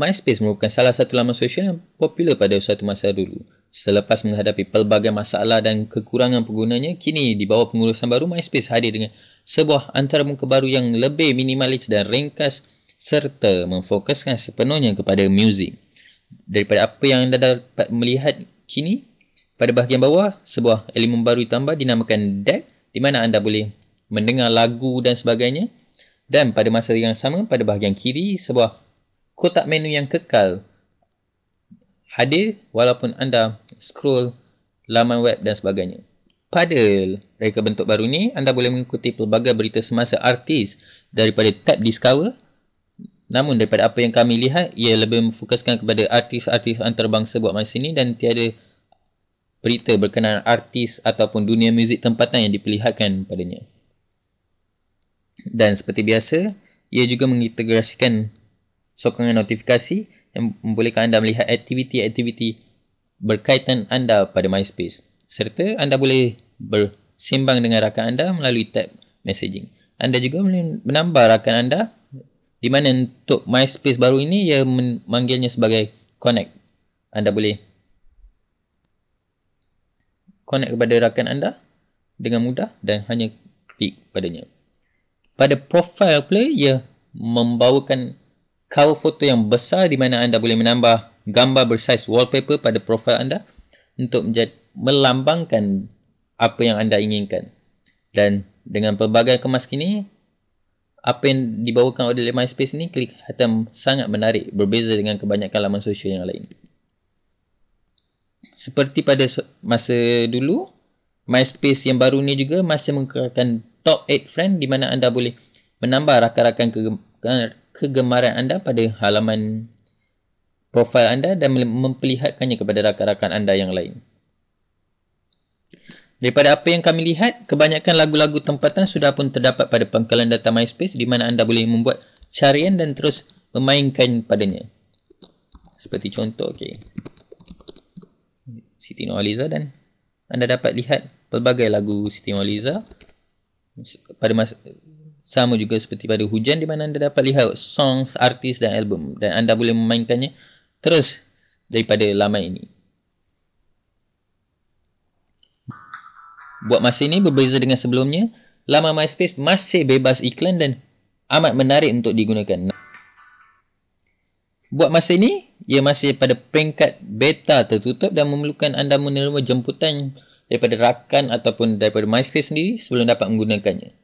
MySpace merupakan salah satu laman sosial yang popular pada suatu masa dulu. Selepas menghadapi pelbagai masalah dan kekurangan penggunanya, kini di bawah pengurusan baru MySpace hadir dengan sebuah antara baru yang lebih minimalis dan ringkas serta memfokuskan sepenuhnya kepada muzik. Daripada apa yang anda dapat melihat kini, pada bahagian bawah, sebuah elemen baru ditambah dinamakan deck di mana anda boleh mendengar lagu dan sebagainya. Dan pada masa yang sama, pada bahagian kiri, sebuah kotak menu yang kekal hadir walaupun anda scroll laman web dan sebagainya. Pada reka bentuk baru ni, anda boleh mengikuti pelbagai berita semasa artis daripada tab Discover. Namun daripada apa yang kami lihat, ia lebih memfokuskan kepada artis-artis antarabangsa buat masa ni dan tiada berita berkenaan artis ataupun dunia muzik tempatan yang diperlihatkan padanya. Dan seperti biasa, ia juga mengintegrasikan sokongan notifikasi yang membolehkan anda melihat aktiviti-aktiviti berkaitan anda pada MySpace serta anda boleh bersimbang dengan rakan anda melalui tab messaging. Anda juga boleh menambah rakan anda di mana untuk MySpace baru ini ia memanggilnya sebagai connect. Anda boleh connect kepada rakan anda dengan mudah dan hanya klik padanya. Pada profile pula ia membawakan cover foto yang besar di mana anda boleh menambah gambar bersaiz wallpaper pada profil anda untuk menjad, melambangkan apa yang anda inginkan. Dan dengan pelbagai kemas kini, apa yang dibawakan oleh MySpace ini klik hatam sangat menarik berbeza dengan kebanyakan laman sosial yang lain. Seperti pada masa dulu, MySpace yang baru ni juga masih mengekalkan top 8 friend di mana anda boleh menambah rakan-rakan ke kegemaran anda pada halaman profil anda dan memperlihatkannya kepada rakan-rakan anda yang lain. Daripada apa yang kami lihat, kebanyakan lagu-lagu tempatan sudah pun terdapat pada pangkalan data MySpace di mana anda boleh membuat carian dan terus memainkan padanya. Seperti contoh, okay. Siti Nurhaliza dan anda dapat lihat pelbagai lagu Siti Nurhaliza pada masa sama juga seperti pada hujan di mana anda dapat lihat songs, artis dan album dan anda boleh memainkannya terus daripada lama ini. Buat masa ini berbeza dengan sebelumnya, Lama MySpace masih bebas iklan dan amat menarik untuk digunakan. Buat masa ini, ia masih pada peringkat beta tertutup dan memerlukan anda menerima jemputan daripada rakan ataupun daripada MySpace sendiri sebelum dapat menggunakannya.